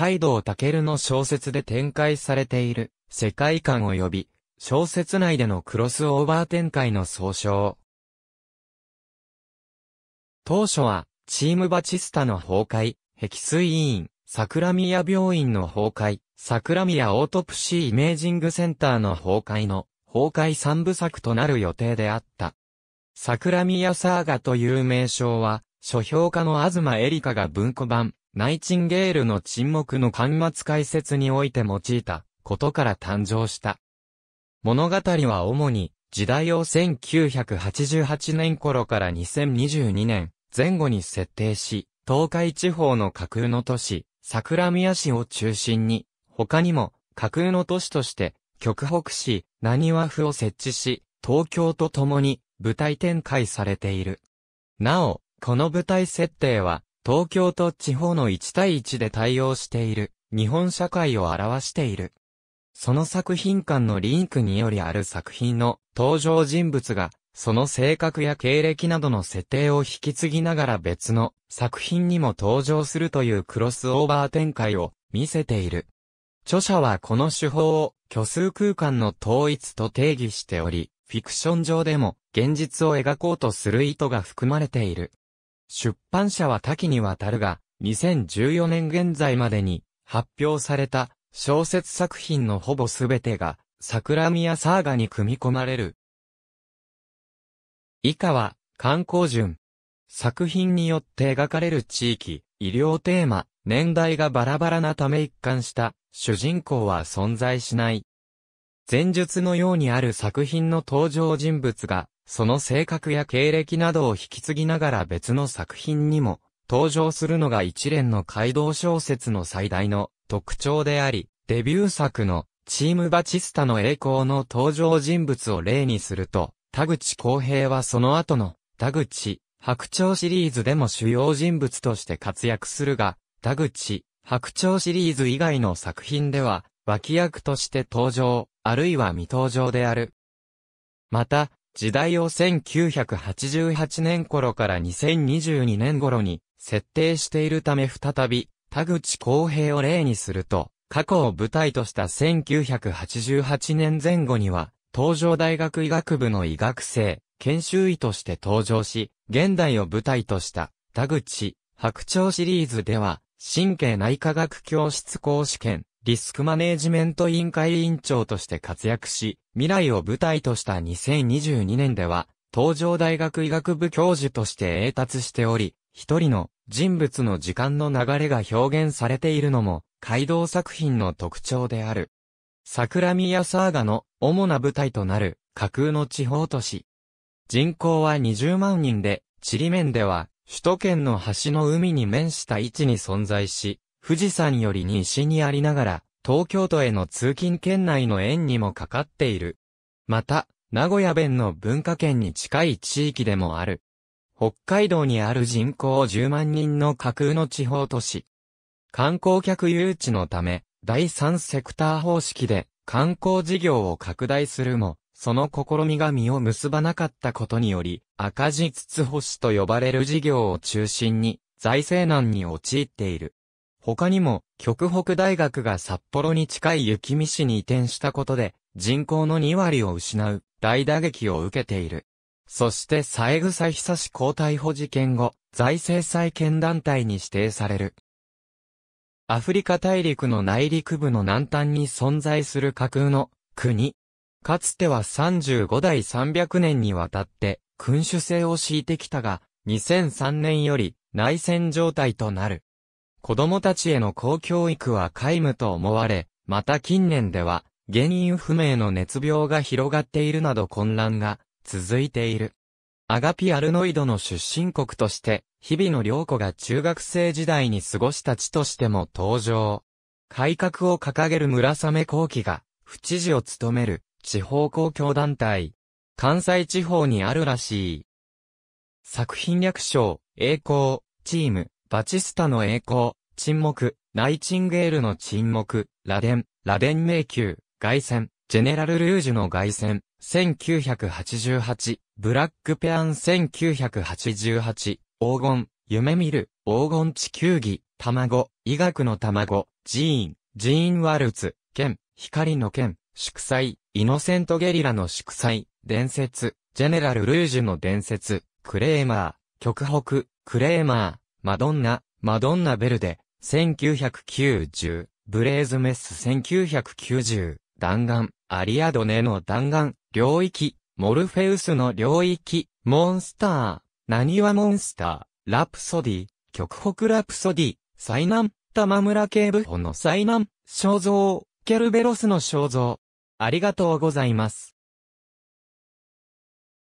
タケルの小説で展開されている世界観を呼び、小説内でのクロスオーバー展開の総称。当初は、チームバチスタの崩壊、壁水委員、桜宮病院の崩壊、桜宮オートプシーイメージングセンターの崩壊の、崩壊三部作となる予定であった。桜宮サーガという名称は、書評家の東エリカが文庫版、ナイチンゲールの沈黙の巻末解説において用いたことから誕生した。物語は主に時代を1988年頃から2022年前後に設定し、東海地方の架空の都市、桜宮市を中心に、他にも架空の都市として極北市、何和府を設置し、東京と共に舞台展開されている。なお、この舞台設定は、東京と地方の1対1で対応している、日本社会を表している。その作品間のリンクによりある作品の登場人物が、その性格や経歴などの設定を引き継ぎながら別の作品にも登場するというクロスオーバー展開を見せている。著者はこの手法を虚数空間の統一と定義しており、フィクション上でも現実を描こうとする意図が含まれている。出版社は多岐にわたるが、2014年現在までに発表された小説作品のほぼすべてが桜宮サーガに組み込まれる。以下は、観光順。作品によって描かれる地域、医療テーマ、年代がバラバラなため一貫した主人公は存在しない。前述のようにある作品の登場人物がその性格や経歴などを引き継ぎながら別の作品にも登場するのが一連の街道小説の最大の特徴であり、デビュー作のチームバチスタの栄光の登場人物を例にすると、田口公平はその後の田口白鳥シリーズでも主要人物として活躍するが、田口白鳥シリーズ以外の作品では脇役として登場、あるいは未登場である。また、時代を1988年頃から2022年頃に設定しているため再び、田口公平を例にすると、過去を舞台とした1988年前後には、東上大学医学部の医学生、研修医として登場し、現代を舞台とした田口、白鳥シリーズでは、神経内科学教室講師兼、リスクマネージメント委員会委員長として活躍し、未来を舞台とした2022年では、東上大学医学部教授として栄達しており、一人の人物の時間の流れが表現されているのも、街道作品の特徴である。桜宮サーガの主な舞台となる架空の地方都市。人口は20万人で、地理面では首都圏の橋の海に面した位置に存在し、富士山より西にありながら、東京都への通勤圏内の縁にもかかっている。また、名古屋弁の文化圏に近い地域でもある。北海道にある人口10万人の架空の地方都市。観光客誘致のため、第三セクター方式で観光事業を拡大するも、その試みが実を結ばなかったことにより、赤字筒星と呼ばれる事業を中心に財政難に陥っている。他にも、極北大学が札幌に近い雪見市に移転したことで、人口の2割を失う、大打撃を受けている。そして、三枝久志交代保事件後、財政再建団体に指定される。アフリカ大陸の内陸部の南端に存在する架空の国。かつては35代300年にわたって君主制を敷いてきたが、2003年より内戦状態となる。子供たちへの公教育は皆無と思われ、また近年では、原因不明の熱病が広がっているなど混乱が続いている。アガピ・アルノイドの出身国として、日々の良子が中学生時代に過ごした地としても登場。改革を掲げる村雨後期が、府知事を務める地方公共団体。関西地方にあるらしい。作品略称、栄光、チーム、バチスタの栄光、沈黙、ナイチンゲールの沈黙、ラデン、ラデン迷宮、外戦、ジェネラル・ルージュの外戦、1988、ブラックペアン1988、黄金、夢見る、黄金地球儀、卵、医学の卵、寺院、寺院ワルツ、剣、光の剣、祝祭、イノセントゲリラの祝祭、伝説、ジェネラル・ルージュの伝説、クレーマー、極北、クレーマー、マドンナ、マドンナベルデ、1990、ブレーズメス1990、弾丸、アリアドネの弾丸、領域、モルフェウスの領域、モンスター、何はモンスター、ラプソディ、極北ラプソディ、災難、玉村警部補の災難、肖像、ケルベロスの肖像。ありがとうございます。